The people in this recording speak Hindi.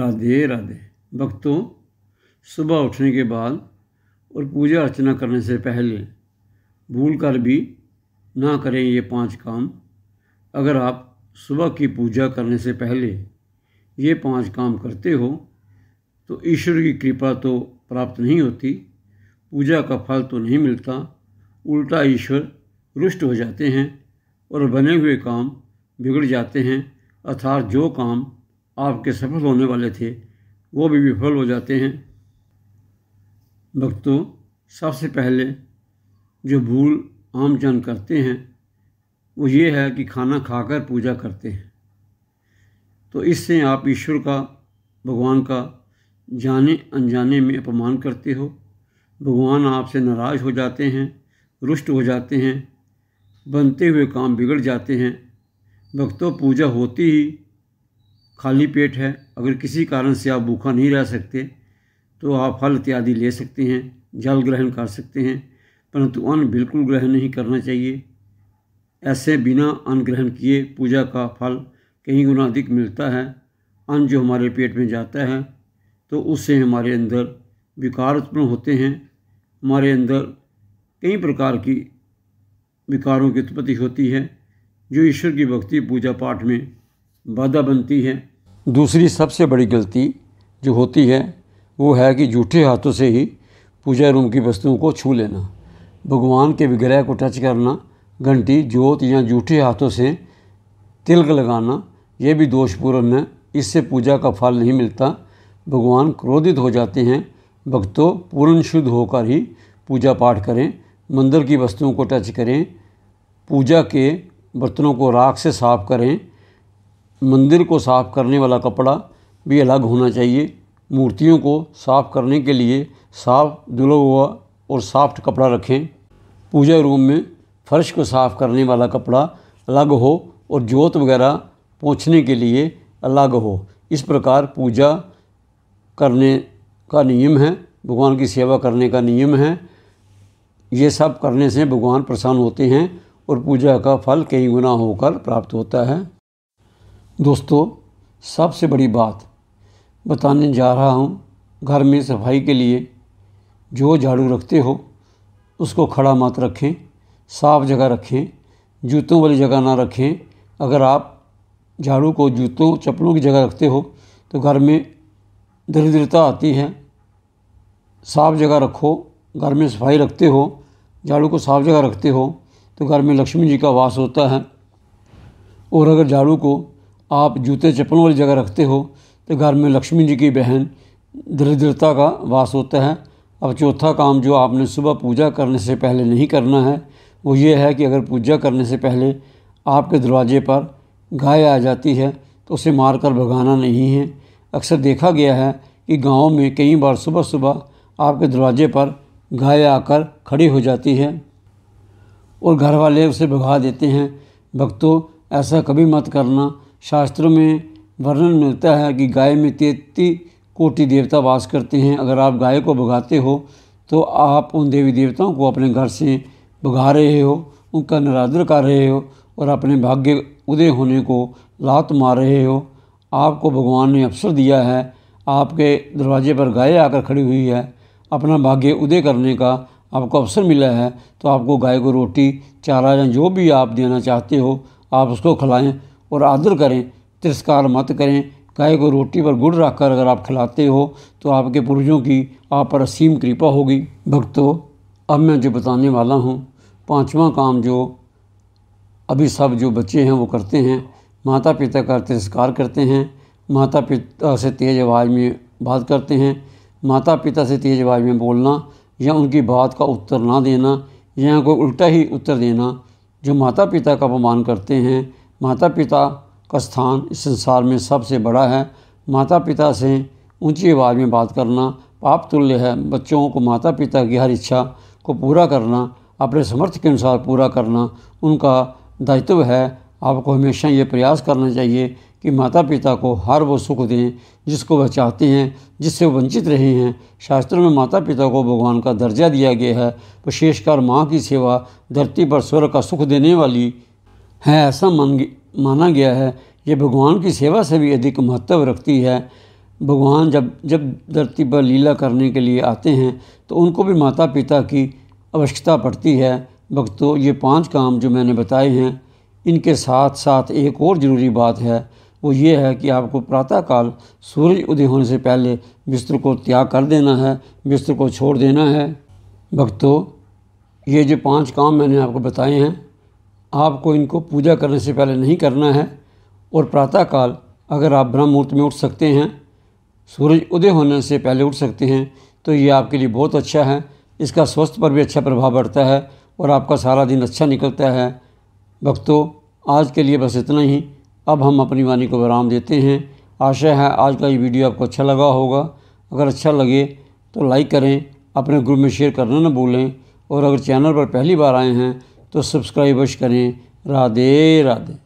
राधे राधे भक्तों सुबह उठने के बाद और पूजा अर्चना करने से पहले भूल कर भी ना करें ये पांच काम अगर आप सुबह की पूजा करने से पहले ये पांच काम करते हो तो ईश्वर की कृपा तो प्राप्त नहीं होती पूजा का फल तो नहीं मिलता उल्टा ईश्वर रुष्ट हो जाते हैं और बने हुए काम बिगड़ जाते हैं अर्थात जो काम आपके सफल होने वाले थे वो भी विफल हो जाते हैं भक्तों सबसे पहले जो भूल आमजन करते हैं वो ये है कि खाना खाकर पूजा करते हैं तो इससे आप ईश्वर का भगवान का जाने अनजाने में अपमान करते हो भगवान आपसे नाराज़ हो जाते हैं रुष्ट हो जाते हैं बनते हुए काम बिगड़ जाते हैं भक्तों पूजा होती ही खाली पेट है अगर किसी कारण से आप भूखा नहीं रह सकते तो आप फल इत्यादि ले सकते हैं जल ग्रहण कर सकते हैं परंतु अन्न बिल्कुल ग्रहण नहीं करना चाहिए ऐसे बिना अन्न ग्रहण किए पूजा का फल कहीं गुना अधिक मिलता है अन्न जो हमारे पेट में जाता है तो उससे हमारे अंदर विकार उत्पन्न होते हैं हमारे अंदर कई प्रकार की विकारों की उत्पत्ति होती है जो ईश्वर की भक्ति पूजा पाठ में बाधा बनती है दूसरी सबसे बड़ी गलती जो होती है वो है कि जूठे हाथों से ही पूजा रूम की वस्तुओं को छू लेना भगवान के विग्रह को टच करना घंटी जोत या जूठे हाथों से तिलक लगाना ये भी दोषपूर्ण है इससे पूजा का फल नहीं मिलता भगवान क्रोधित हो जाते हैं भक्तों पूर्ण शुद्ध होकर ही पूजा पाठ करें मंदिर की वस्तुओं को टच करें पूजा के बर्तनों को राख से साफ करें मंदिर को साफ़ करने वाला कपड़ा भी अलग होना चाहिए मूर्तियों को साफ़ करने के लिए साफ़ धुला हुआ और साफ्ट कपड़ा रखें पूजा रूम में फर्श को साफ़ करने वाला कपड़ा अलग हो और जोत वगैरह पहुँचने के लिए अलग हो इस प्रकार पूजा करने का नियम है भगवान की सेवा करने का नियम है ये सब करने से भगवान प्रसन्न होते हैं और पूजा का फल कई गुना होकर प्राप्त होता है दोस्तों सबसे बड़ी बात बताने जा रहा हूँ घर में सफाई के लिए जो झाड़ू रखते हो उसको खड़ा मत रखें साफ जगह रखें जूतों वाली जगह ना रखें अगर आप झाड़ू को जूतों चप्पलों की जगह रखते हो तो घर में दरिद्रता आती है साफ जगह रखो घर में सफाई रखते हो झाड़ू को साफ जगह रखते हो तो घर में लक्ष्मी जी का वास होता है और अगर झाड़ू को आप जूते चप्पल वाली जगह रखते हो तो घर में लक्ष्मी जी की बहन दरिद्रता का वास होता है अब चौथा काम जो आपने सुबह पूजा करने से पहले नहीं करना है वो ये है कि अगर पूजा करने से पहले आपके दरवाजे पर गाय आ जाती है तो उसे मार कर भगाना नहीं है अक्सर देखा गया है कि गाँव में कई बार सुबह सुबह आपके दरवाजे पर गाय आकर खड़ी हो जाती है और घर वाले उसे भगा देते हैं भक्तों ऐसा कभी मत करना शास्त्रों में वर्णन मिलता है कि गाय में तेती कोटि देवता वास करते हैं अगर आप गाय को भगाते हो तो आप उन देवी देवताओं को अपने घर से भगा रहे हो उनका निरादर कर रहे हो और अपने भाग्य उदय होने को लात मार रहे हो आपको भगवान ने अवसर दिया है आपके दरवाजे पर गाय आकर खड़ी हुई है अपना भाग्य उदय करने का आपको अवसर मिला है तो आपको गाय को रोटी चारा या जो भी आप देना चाहते हो आप उसको खिलाएँ और आदर करें तिरस्कार मत करें गाय को रोटी पर गुड़ रखकर अगर आप खिलाते हो तो आपके पुरुषों की आप पर असीम कृपा होगी भक्तों अब मैं जो बताने वाला हूँ पांचवा काम जो अभी सब जो बच्चे हैं वो करते हैं माता पिता का तिरस्कार करते हैं माता पिता से तेज़ आवाज़ में बात करते हैं माता पिता से तेज़ आवाज़ में बोलना या उनकी बात का उत्तर ना देना या कोई उल्टा ही उत्तर देना जो माता पिता का अपमान करते हैं माता पिता का स्थान इस संसार में सबसे बड़ा है माता पिता से ऊंची आवाज़ में बात करना पाप तुल्य है बच्चों को माता पिता की हर इच्छा को पूरा करना अपने समर्थ के अनुसार पूरा करना उनका दायित्व है आपको हमेशा ये प्रयास करना चाहिए कि माता पिता को हर वो सुख दें जिसको वह चाहते हैं जिससे वो वंचित रहे हैं शास्त्रों में माता पिता को भगवान का दर्जा दिया गया है विशेषकर माँ की सेवा धरती पर स्वर का सुख देने वाली है ऐसा मान माना गया है ये भगवान की सेवा से भी अधिक महत्व रखती है भगवान जब जब धरती पर लीला करने के लिए आते हैं तो उनको भी माता पिता की आवश्यकता पड़ती है भक्तों ये पांच काम जो मैंने बताए हैं इनके साथ साथ एक और ज़रूरी बात है वो ये है कि आपको प्रातःकाल सूर्य उदय होने से पहले बिस्तर को त्याग कर देना है बिस्तर को छोड़ देना है भक्तों ये जो पांच काम मैंने आपको बताए हैं आपको इनको पूजा करने से पहले नहीं करना है और प्रातःकाल अगर आप ब्रह्म मुहूर्त में उठ सकते हैं सूरज उदय होने से पहले उठ सकते हैं तो ये आपके लिए बहुत अच्छा है इसका स्वास्थ्य पर भी अच्छा प्रभाव पड़ता है और आपका सारा दिन अच्छा निकलता है भक्तों आज के लिए बस इतना ही अब हम अपनी वाणी को विराम देते हैं आशा है आज का ये वीडियो आपको अच्छा लगा होगा अगर अच्छा लगे तो लाइक करें अपने ग्रुप में शेयर करना ना भूलें और अगर चैनल पर पहली बार आए हैं तो सब्सक्राइबर्स करें राधे राधे